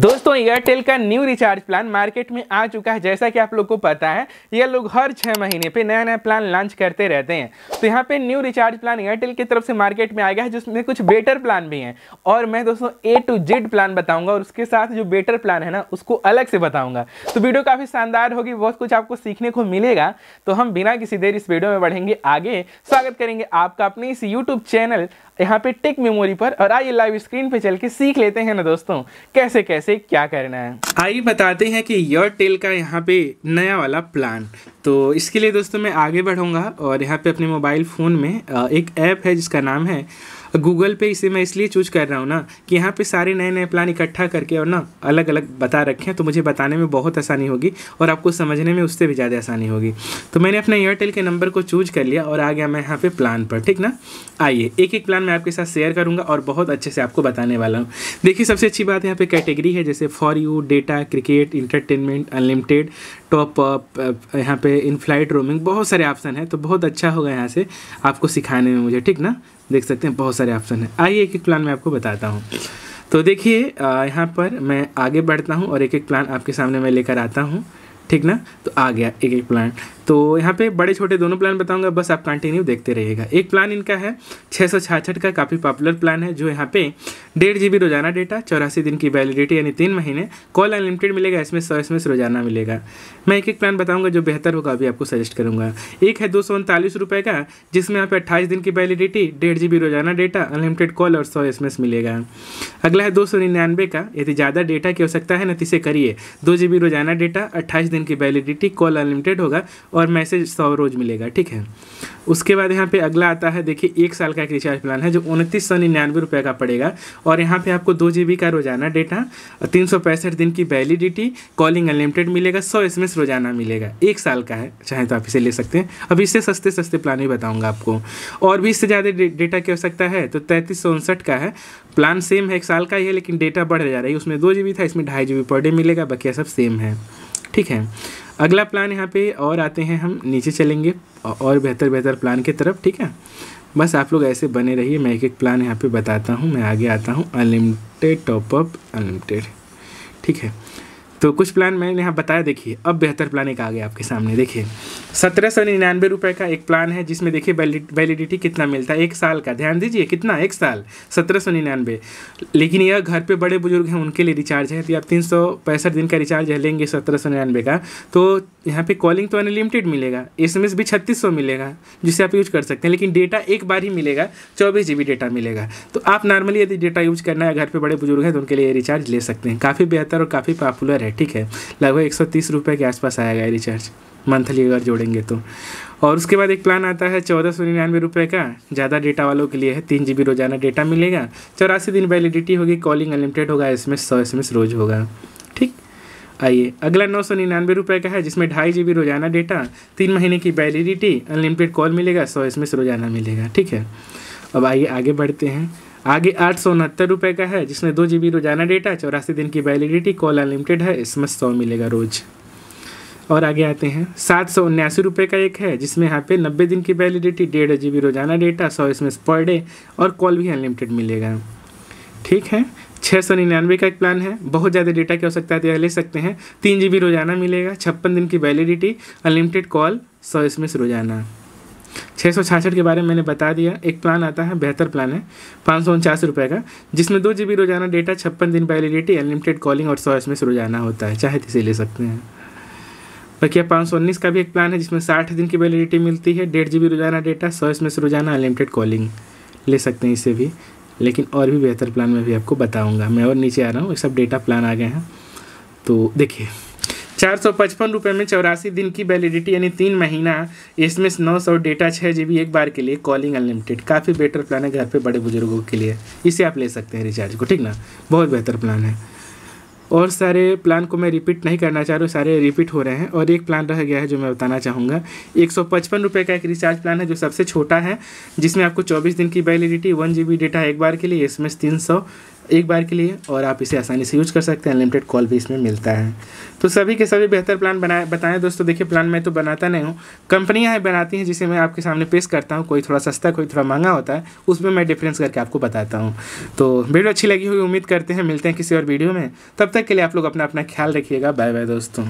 दोस्तों एयरटेल का new recharge plan market में आ चुका है जैसा कि आप लोग को पता है ये लोग हर छः महीने पे नया नया प्लान लॉन्च करते रहते हैं तो यहाँ पे न्यू रिचार्ज प्लान एयरटेल की तरफ से मार्केट में आ गया है जिसमें कुछ बेटर प्लान भी हैं और मैं दोस्तों ए टू जेड प्लान बताऊंगा और उसके साथ जो बेटर प्लान है ना उसको अलग से बताऊंगा तो वीडियो काफ़ी शानदार होगी बहुत कुछ आपको सीखने को मिलेगा तो हम बिना किसी देर इस वीडियो में बढ़ेंगे आगे स्वागत करेंगे आपका अपने इस यूट्यूब चैनल यहाँ पे टिक मेमोरी पर और आइए लाइव स्क्रीन पर चल के सीख लेते हैं ना दोस्तों कैसे कैसे कैसे क्या करना है आइए बताते हैं कि योर टेल का यहाँ पे नया वाला प्लान तो इसके लिए दोस्तों मैं आगे बढ़ूँगा और यहाँ पे अपने मोबाइल फ़ोन में एक ऐप है जिसका नाम है गूगल पे इसे मैं इसलिए चूज कर रहा हूँ ना कि यहाँ पे सारे नए नए प्लान इकट्ठा करके और ना अलग अलग बता रखे हैं तो मुझे बताने में बहुत आसानी होगी और आपको समझने में उससे भी ज़्यादा आसानी होगी तो मैंने अपना एयरटेल के नंबर को चूज कर लिया और आ गया मैं यहाँ पर प्लान पर ठीक ना आइए एक एक प्लान मैं आपके साथ शेयर करूँगा और बहुत अच्छे से आपको बताने वाला हूँ देखिए सबसे अच्छी बात यहाँ पर कैटेगरी है जैसे for you data cricket entertainment unlimited top up uh, uh, यहाँ पे इन फ्लाइट रोमिंग बहुत सारे ऑप्शन हैं तो बहुत अच्छा होगा यहाँ से आपको सिखाने में मुझे ठीक ना देख सकते हैं बहुत सारे ऑप्शन हैं आइए एक एक प्लान मैं आपको बताता हूँ तो देखिए uh, यहाँ पर मैं आगे बढ़ता हूँ और एक एक प्लान आपके सामने मैं लेकर आता हूँ ठीक ना तो आ गया एक एक प्लान तो यहाँ पे बड़े छोटे दोनों प्लान बताऊंगा बस आप कंटिन्यू देखते रहिएगा एक प्लान इनका है छः सौ छाछठ का काफ़ी पॉपुलर प्लान है जो यहाँ पे डेढ़ जी रोज़ाना डेटा चौरासी दिन की वैलिडिटी यानी तीन महीने कॉल अनलिमिटेड मिलेगा इसमें सौ इसमें रोज़ाना मिलेगा मैं एक एक प्लान बताऊँगा जो बेहतर होगा अभी आपको सजेस्ट करूँगा एक है दो सौ उनतालीस रुपये का जिसमें यहाँ पे अट्ठाईस दिन की वैलिडिटी डेढ़ जी रोज़ाना डेटा अनलिमिटेड कॉल और सौ एस मिलेगा अगला है दो सौ निन्यानवे का यदि ज़्यादा डेटा की आवश्यकता है ना तो इसे करिए दो जी रोज़ाना डेटा अट्ठाईस दिन की वैलिडिटी कॉल अनलिमिटेड होगा और मैसेज सौ रोज़ मिलेगा ठीक है उसके बाद यहाँ पे अगला आता है देखिए एक साल का एक रिचार्ज प्लान है जो उनतीस सौ निन्यानवे रुपये का पड़ेगा और यहाँ पे आपको दो जी का रोजाना डेटा तीन सौ पैंसठ दिन की वैलिडिटी कॉलिंग अनलिमिटेड मिलेगा सौ एस रोजाना मिलेगा एक साल का है चाहे तो आप इसे ले सकते हैं अब इससे सस्ते सस्ते प्लान ही बताऊँगा आपको और भी इससे ज़्यादा डेटा की आवश्यकता है तो तैंतीस सौ उनसठ का है प्लान सेम है एक साल का ही है लेकिन डेटा बढ़ जा रही है उसमें दो जी था इसमें ढाई जी पर डे मिलेगा बाकी सब सेम है ठीक है अगला प्लान यहाँ पे और आते हैं हम नीचे चलेंगे और बेहतर बेहतर प्लान की तरफ ठीक है बस आप लोग ऐसे बने रहिए मैं एक एक प्लान यहाँ पे बताता हूँ मैं आगे आता हूँ अनलिमिटेड टॉपअप अनलिमिटेड ठीक है तो कुछ प्लान मैंने यहाँ बताया देखिए अब बेहतर प्लान एक आ गया आपके सामने देखिए सत्रह सौ निन्यानवे रुपये का एक प्लान है जिसमें देखिए वैलिडिटी कितना मिलता है एक साल का ध्यान दीजिए कितना एक साल सत्रह सौ निन्यानवे लेकिन यह घर पे बड़े बुजुर्ग हैं उनके लिए रिचार्ज है तो यदि आप तीन सौ पैंसठ दिन का रिचार्ज है लेंगे सत्रह सौ निन्यानवे का तो यहाँ पे कॉलिंग तो अनलिमिटेड मिलेगा एस एम एस भी छत्तीस सौ मिलेगा जिसे आप यूज कर सकते हैं लेकिन डेटा एक बार ही मिलेगा चौबीस जी बी डेटा मिलेगा तो आप नॉर्मली यदि डेटा यूज करना है घर पर बड़े बुजुर्ग हैं तो उनके लिए रिचार्ज ले सकते हैं काफ़ी बेहतर और काफ़ी पॉपुलर है ठीक है लगभग एक सौ तीस रुपये के आसपास आएगा रिचार्ज मंथली अगर जोड़ेंगे तो और उसके बाद एक प्लान आता है चौदह सौ निन्यानवे रुपये का ज़्यादा डेटा वालों के लिए है तीन जी रोज़ाना डेटा मिलेगा चौरासी दिन वैलिडिटी होगी कॉलिंग अनलिमिटेड होगा इसमें सौ एस रोज़ होगा ठीक आइए अगला नौ सौ निन्यानवे रुपये का है जिसमें ढाई जी रोज़ाना डेटा तीन महीने की वैलिडिटी अनलिमिटेड कॉल मिलेगा सौ एस रोज़ाना मिलेगा ठीक है अब आइए आगे बढ़ते हैं आगे आठ सौ उनहत्तर रुपये का है जिसमें दो जी बी रोजाना डेटा चौरासी दिन की वैलिडिटी कॉल अनलिमिटेड है इसमें सौ मिलेगा रोज़ और आगे आते हैं सात सौ उन्यासी रुपये का एक है जिसमें यहाँ पे नब्बे दिन की वैलिडिटी डेढ़ जी बी रोजाना डेटा सौ इसमें पर डे और कॉल भी अनलिमिटेड मिलेगा ठीक है छः सौ निन्यानवे का एक प्लान है बहुत ज़्यादा डेटा की सकता है तो यह ले सकते हैं तीन जी बी रोजाना मिलेगा छप्पन दिन की वैलिडिटी अनलिमिटेड कॉल सौ इसमें रोजाना छः सौ के बारे में मैंने बता दिया एक प्लान आता है बेहतर प्लान है पाँच सौ उनचास का जिसमें दो जी रोजाना डेटा छप्पन दिन वैलिडिटी अनलिमिटेड कॉलिंग और सौ एस रोजाना होता है चाहे तो इसे ले सकते हैं बाकी पाँच सौ उन्नीस का भी एक प्लान है जिसमें साठ दिन की वैलिडिटी मिलती है डेढ़ जी बी रोजाना डेटा सौ एस रोजाना अनलिमिटेड कॉलिंग ले सकते हैं इसे भी लेकिन और भी बेहतर प्लान में भी आपको बताऊंगा मैं और नीचे आ रहा हूँ ये सब डेटा प्लान आ गए हैं तो देखिए चार सौ पचपन रुपये में चौरासी दिन की वैलिडिटी यानी तीन महीना इसमें नौ सौ डेटा छः जी बी एक बार के लिए कॉलिंग अनलिमिटेड काफ़ी बेटर प्लान है घर पे बड़े बुजुर्गों के लिए इसे आप ले सकते हैं रिचार्ज को ठीक ना बहुत बेहतर प्लान है और सारे प्लान को मैं रिपीट नहीं करना चाह रहा हूँ सारे रिपीट हो रहे हैं और एक प्लान रह गया है जो मैं बताना चाहूँगा एक सौ पचपन रुपये का एक रिचार्ज प्लान है जो सबसे छोटा है जिसमें आपको चौबीस दिन की validity one G B data एक बार के लिए एस एम एस तीन सौ एक बार के लिए और आप इसे आसानी से यूज कर सकते हैं अनलिमिटेड कॉल भी इसमें मिलता है तो सभी के सभी बेहतर प्लान बनाए बताएं दोस्तों देखिए प्लान मैं तो बनाता नहीं हूँ कंपनियाँ है बनाती हैं जिसे मैं आपके सामने पेश करता हूँ कोई थोड़ा सस्ता कोई थोड़ा महंगा होता है उसमें मैं डिफरेंस करके आपको बताता हूँ तो वीडियो अच्छी लगी हुई उम्मीद करते हैं मिलते हैं किसी और वीडियो में तब तक के लिए आप लोग अपना अपना ख्याल रखिएगा बाय बाय दोस्तों